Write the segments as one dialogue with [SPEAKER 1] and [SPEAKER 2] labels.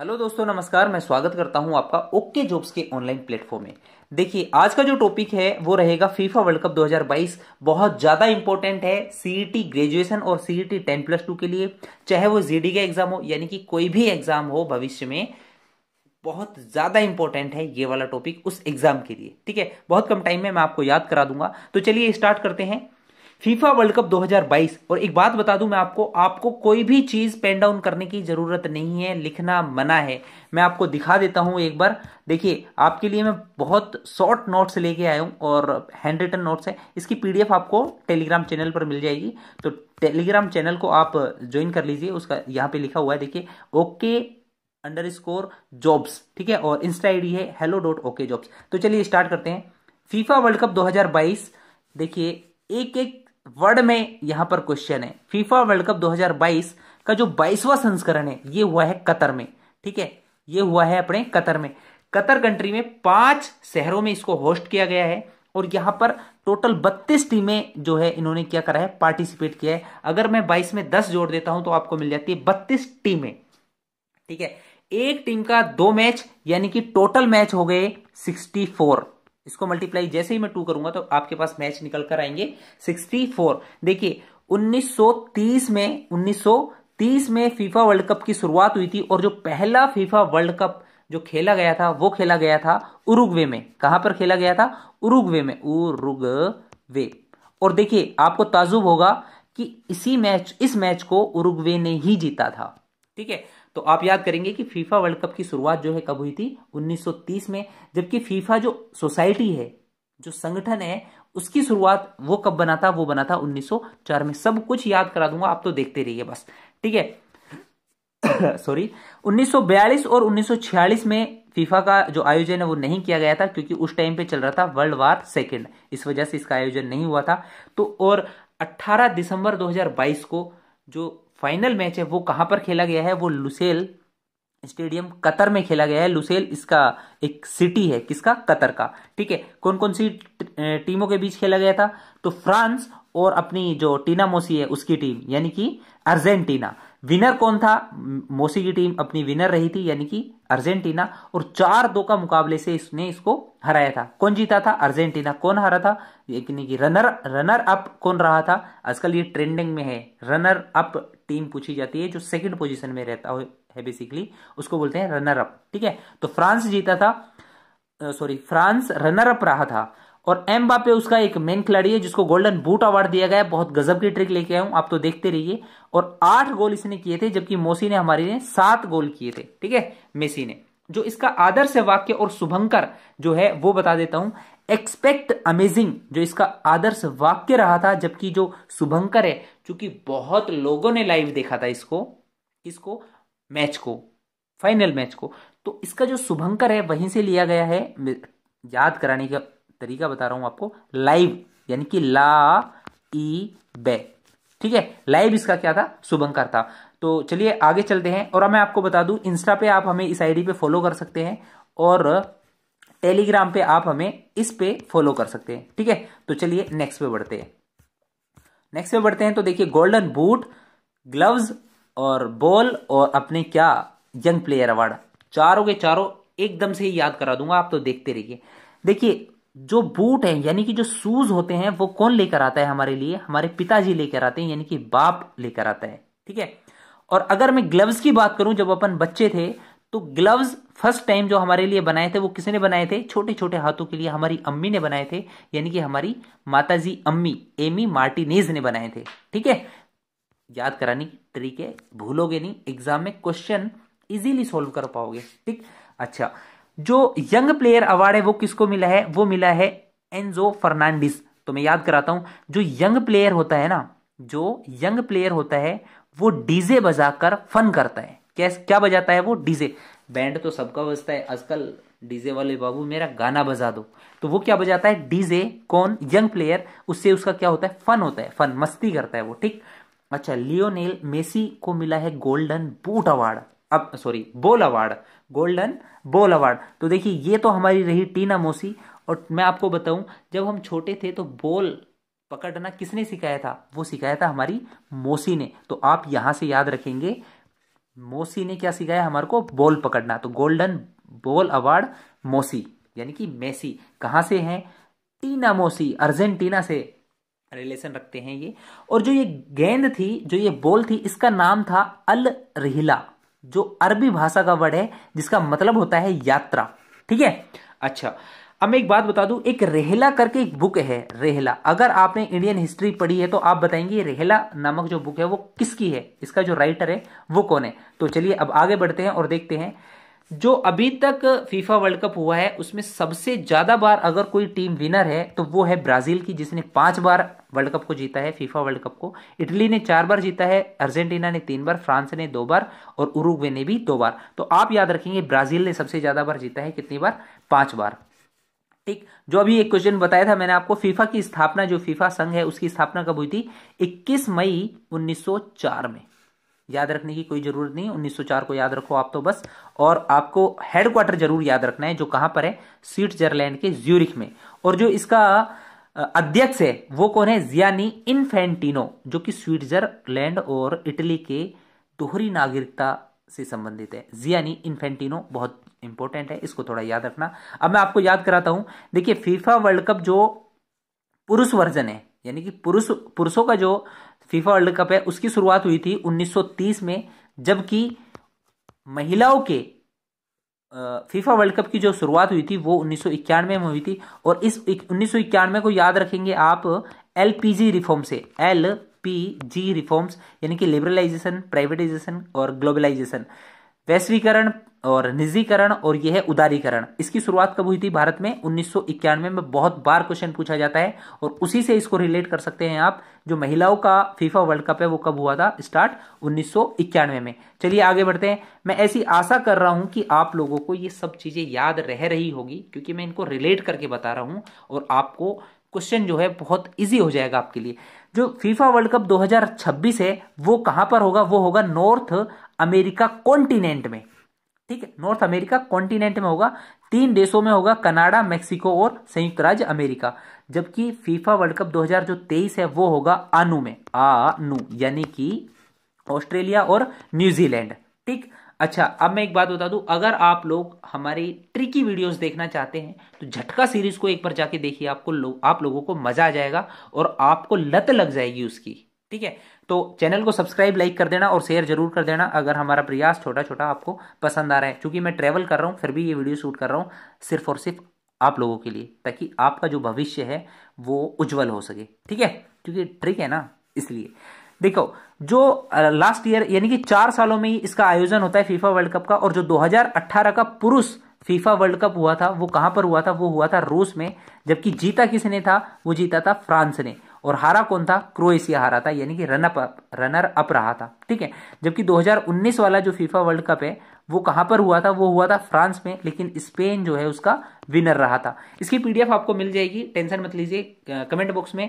[SPEAKER 1] hello दोस्तों नमस्कार मैं स्वागत करता हूं आपका ओके जॉब्स के ऑनलाइन प्लेटफॉर्म में देखिए आज का जो टॉपिक है वो रहेगा फीफा वर्ल्ड कप 2022 बहुत ज़्यादा इंपॉर्टेंट है सीईटी ग्रेजुएशन e और सीईटी 10 प्लस टू के लिए चाहे वो जीडी e का एग्जाम हो यानी कि कोई भी एग्जाम हो भविष्य में बहुत ज़्यादा इंपॉर्टेंट है ये वाला टॉपिक उस एग्जाम के लिए ठीक है बहुत कम टाइम में मैं आपको याद करा दूंगा तो चलिए स्टार्ट करते हैं फीफा वर्ल्ड कप 2022 और एक बात बता दूं मैं आपको आपको कोई भी चीज पेन डाउन करने की जरूरत नहीं है लिखना मना है मैं आपको दिखा देता हूं एक बार देखिए आपके लिए मैं बहुत शॉर्ट नोट्स लेके आया हूं और हैंड रिटन नोट्स है इसकी पीडीएफ आपको टेलीग्राम चैनल पर मिल जाएगी तो टेलीग्राम चैनल को आप ज्वाइन कर लीजिए उसका यहाँ पे लिखा हुआ है देखिए ओके अंडर स्कोर जॉब्स ठीक है और इंस्टा आईडी है हेलो डॉट ओके जॉब्स तो चलिए स्टार्ट करते हैं फीफा वर्ल्ड कप 2022 देखिए एक एक वर्ड में यहां पर क्वेश्चन है फीफा वर्ल्ड कप 2022 का जो 22वां संस्करण है ये हुआ है कतर में ठीक है ये हुआ है अपने कतर में कतर कंट्री में पांच शहरों में इसको होस्ट किया गया है और यहां पर टोटल 32 टीमें जो है इन्होंने क्या करा है पार्टिसिपेट किया है अगर मैं 22 में 10 जोड़ देता हूं तो आपको मिल जाती है 32 टीमें ठीक है एक टीम का दो मैच यानी कि टोटल मैच हो गए 64 इसको मल्टीप्लाई जैसे ही मैं टू करूंगा तो आपके पास मैच निकल कर आएंगे सिक्सटी फोर देखिए 1930 में 1930 में फीफा वर्ल्ड कप की शुरुआत हुई थी और जो पहला फीफा वर्ल्ड कप जो खेला गया था वो खेला गया था उरुग्वे में कहां पर खेला गया था उरुग्वे में उरुग्वे और देखिए आपको ताजुब होगा कि इसी मैच इस मैच को उरुग्वे ने ही जीता था ठीक है तो आप याद करेंगे कि फीफा वर्ल्ड कप की शुरुआत जो है कब हुई थी 1930 में जबकि फीफा जो सोसाइटी है जो संगठन है उसकी शुरुआत वो कब बना था वो बना था 1904 में सब कुछ याद करा दूंगा आप तो देखते रहिए बस ठीक है सॉरी 1942 और 1946 में फीफा का जो आयोजन है वो नहीं किया गया था क्योंकि उस टाइम पे चल रहा था वर्ल्ड वार सेकेंड इस वजह से इसका आयोजन नहीं हुआ था तो और 18 दिसंबर 2022 को जो फाइनल मैच है वो कहाँ पर खेला गया है वो लुसेल स्टेडियम कतर में खेला गया है लुसेल इसका एक सिटी है किसका कतर का ठीक है कौन कौन सी टीमों के बीच खेला गया था तो फ्रांस और अपनी जो टीना मोसी है उसकी टीम यानी कि अर्जेंटीना विनर कौन था मोसी की टीम अपनी विनर रही थी यानी कि अर्जेंटीना और चार दो का मुकाबले से इसने इसको हराया था कौन जीता था अर्जेंटीना कौन हरा था यानी कि रनर रनर अप कौन रहा था आजकल ये ट्रेंडिंग में है रनर अप टीम पूछी जाती है जो सेकंड पोजीशन में रहता है बेसिकली उसको बोलते हैं रनर अप ठीक है तो फ्रांस जीता था सॉरी फ्रांस रनर अप रहा था और एम बापे उसका एक मेन खिलाड़ी है जिसको गोल्डन बूट अवार्ड दिया गया बहुत गजब की ट्रिक लेके आया हूं आप तो देखते रहिए और आठ गोल इसने किए थे जबकि मोसी ने हमारे ने सात गोल किए थे ठीक है मेसी ने जो इसका आदर्श वाक्य और शुभंकर जो है वो बता देता हूं एक्सपेक्ट अमेजिंग जो इसका आदर्श वाक्य रहा था जबकि जो शुभंकर है चूंकि बहुत लोगों ने लाइव देखा था इसको इसको मैच को फाइनल मैच को तो इसका जो शुभंकर है वहीं से लिया गया है याद कराने का तरीका बता रहा हूँ आपको लाइव यानी कि ला ई बे ठीक है लाइव इसका क्या था शुभंकर था तो चलिए आगे चलते हैं और मैं आपको बता दूं इंस्टा पे आप हमें इस आईडी पे फॉलो कर सकते हैं और टेलीग्राम पे आप हमें इस पे फॉलो कर सकते हैं ठीक है तो चलिए नेक्स्ट पे बढ़ते हैं नेक्स्ट पे बढ़ते हैं तो देखिए गोल्डन बूट ग्लव्स और बॉल और अपने क्या यंग प्लेयर अवार्ड चारों के चारों एकदम से ही याद करा दूंगा आप तो देखते रहिए देखिए जो बूट है यानी कि जो शूज होते हैं वो कौन लेकर आता है हमारे लिए हमारे पिताजी लेकर आते हैं यानी कि बाप लेकर आता है ठीक है और अगर मैं ग्लव्स की बात करूं जब अपन बच्चे थे तो ग्लव्स फर्स्ट टाइम जो हमारे लिए बनाए थे वो किसने बनाए थे छोटे छोटे हाथों के लिए हमारी अम्मी ने बनाए थे यानी कि हमारी माताजी अम्मी एमी मार्टिनेज ने बनाए थे ठीक है याद कराने की ट्रिक है भूलोगे नहीं एग्जाम में क्वेश्चन इजीली सॉल्व कर पाओगे ठीक अच्छा जो यंग प्लेयर अवार्ड है वो किसको मिला है वो मिला है एनजो फर्नांडिस तो मैं याद कराता हूं जो यंग प्लेयर होता है ना जो यंग प्लेयर होता है वो डीजे बजाकर फन करता है कैस क्या बजाता है वो डीजे बैंड तो सबका बजता है आजकल डीजे वाले बाबू मेरा गाना बजा दो तो वो क्या बजाता है डीजे कौन यंग प्लेयर उससे उसका क्या होता है फन होता है फन मस्ती करता है वो ठीक अच्छा लियोनेल मेसी को मिला है गोल्डन बूट अवार्ड अब sorry ball award golden ball award तो देखिए ये तो हमारी रही टीना मोसी और मैं आपको बताऊं जब हम छोटे थे तो बोल पकड़ना किसने सिखाया था वो सिखाया था हमारी मोसी ने तो आप यहां से याद रखेंगे मोसी ने क्या सिखाया हमारे को बॉल पकड़ना तो गोल्डन बॉल अवार्ड मोसी यानी कि मेसी कहाँ से हैं टीना मोसी अर्जेंटीना से रिलेशन रखते हैं ये और जो ये गेंद थी जो ये बॉल थी इसका नाम था अल रिहिला जो अरबी भाषा का वर्ड है जिसका मतलब होता है यात्रा ठीक है अच्छा अब मैं एक बात बता दूं एक रेहला करके एक बुक है रेहला अगर आपने इंडियन हिस्ट्री पढ़ी है तो आप बताएंगे रेहला नामक जो बुक है वो किसकी है इसका जो राइटर है वो कौन है तो चलिए अब आगे बढ़ते हैं और देखते हैं जो अभी तक फीफा वर्ल्ड कप हुआ है उसमें सबसे ज्यादा बार अगर कोई टीम विनर है तो वो है ब्राजील की जिसने पांच बार वर्ल्ड कप को जीता है फीफा वर्ल्ड कप को इटली ने चार बार जीता है अर्जेंटीना ने तीन बार फ्रांस ने दो बार और उरुग्वे ने भी दो बार तो आप याद रखेंगे ब्राजील ने सबसे ज्यादा बार जीता है कितनी बार पांच बार ठीक जो अभी एक क्वेश्चन बताया था मैंने आपको फीफा की स्थापना जो फीफा संघ है उसकी स्थापना कब हुई थी इक्कीस मई उन्नीस में याद रखने की कोई ज़रूरत नहीं उन्नीस को याद रखो आप तो बस और आपको हेडक्वार्टर जरूर याद रखना है जो कहां पर है स्विट्जरलैंड के ज्यूरिक में और जो इसका अध्यक्ष है वो कौन है जियानी इनफेंटिनो जो कि स्विट्जरलैंड और इटली के दोहरी नागरिकता से संबंधित है जियानी इनफेंटिनो बहुत इंपॉर्टेंट है इसको थोड़ा याद रखना अब मैं आपको याद कराता हूं देखिए फीफा वर्ल्ड कप जो पुरुष वर्जन है यानी कि पुरुष पुरुषों का जो फीफा वर्ल्ड कप है उसकी शुरुआत हुई थी 1930 में जबकि महिलाओं के फीफा वर्ल्ड कप की जो शुरुआत हुई थी वो उन्नीस में हुई थी और इस उन्नीस को याद रखेंगे आप एल रिफॉर्म से एल पी जी रिफॉर्म्स यानी कि लिबरलाइजेशन प्राइवेटाइजेशन और ग्लोबलाइजेशन वैश्वीकरण और निजीकरण और यह है उदारीकरण इसकी शुरुआत कब हुई थी भारत में उन्नीस में बहुत बार क्वेश्चन पूछा जाता है और उसी से इसको रिलेट कर सकते हैं आप जो महिलाओं का फीफा वर्ल्ड कप है वो कब हुआ था स्टार्ट उन्नीस में चलिए आगे बढ़ते हैं मैं ऐसी आशा कर रहा हूं कि आप लोगों को ये सब चीजें याद रह रही होगी क्योंकि मैं इनको रिलेट करके बता रहा हूं और आपको क्वेश्चन जो है बहुत इजी हो जाएगा आपके लिए जो फीफा वर्ल्ड कप 2026 है वो कहां पर होगा वो होगा नॉर्थ अमेरिका कॉन्टिनेंट में ठीक है नॉर्थ अमेरिका कॉन्टिनेंट में होगा तीन देशों में होगा कनाडा मेक्सिको और संयुक्त राज्य अमेरिका जबकि फीफा वर्ल्ड कप 2000 जो तेईस है वो होगा आनू में आनू यानी कि ऑस्ट्रेलिया और न्यूजीलैंड ठीक अच्छा अब मैं एक बात बता दूं अगर आप लोग हमारी ट्रिकी वीडियोस देखना चाहते हैं तो झटका सीरीज को एक बार जाके देखिए आपको लो, आप लोगों को मजा आ जाएगा और आपको लत लग जाएगी उसकी ठीक है तो चैनल को सब्सक्राइब लाइक कर देना और शेयर जरूर कर देना अगर हमारा प्रयास छोटा छोटा आपको पसंद आ रहा है क्योंकि मैं ट्रैवल कर रहा हूँ फिर भी ये वीडियो शूट कर रहा हूँ सिर्फ और सिर्फ आप लोगों के लिए ताकि आपका जो भविष्य है वो उज्जवल हो सके ठीक है क्योंकि ट्रिक है ना इसलिए देखो जो लास्ट ईयर यानी कि चार सालों में ही इसका आयोजन होता है फीफा वर्ल्ड कप का और जो 2018 का पुरुष फीफा वर्ल्ड कप हुआ था वो कहां पर हुआ था वो हुआ था रूस में जबकि जीता किसने था वो जीता था फ्रांस ने और हारा कौन था क्रोएशिया हारा था यानी कि रनअप रनर अप रहा था ठीक है जबकि 2019 वाला जो फीफा वर्ल्ड कप है वो कहां पर हुआ था वो हुआ था फ्रांस में लेकिन स्पेन जो है उसका विनर रहा था इसकी पीडीएफ आपको मिल जाएगी टेंशन मत लीजिए कमेंट बॉक्स में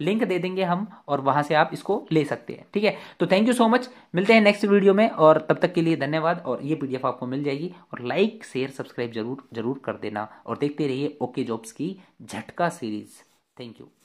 [SPEAKER 1] लिंक दे देंगे हम और वहां से आप इसको ले सकते हैं ठीक है तो थैंक यू सो मच मिलते हैं नेक्स्ट वीडियो में और तब तक के लिए धन्यवाद और ये पीडीएफ आपको मिल जाएगी और लाइक शेयर सब्सक्राइब जरूर जरूर कर देना और देखते रहिए ओके जॉब्स की झटका सीरीज थैंक यू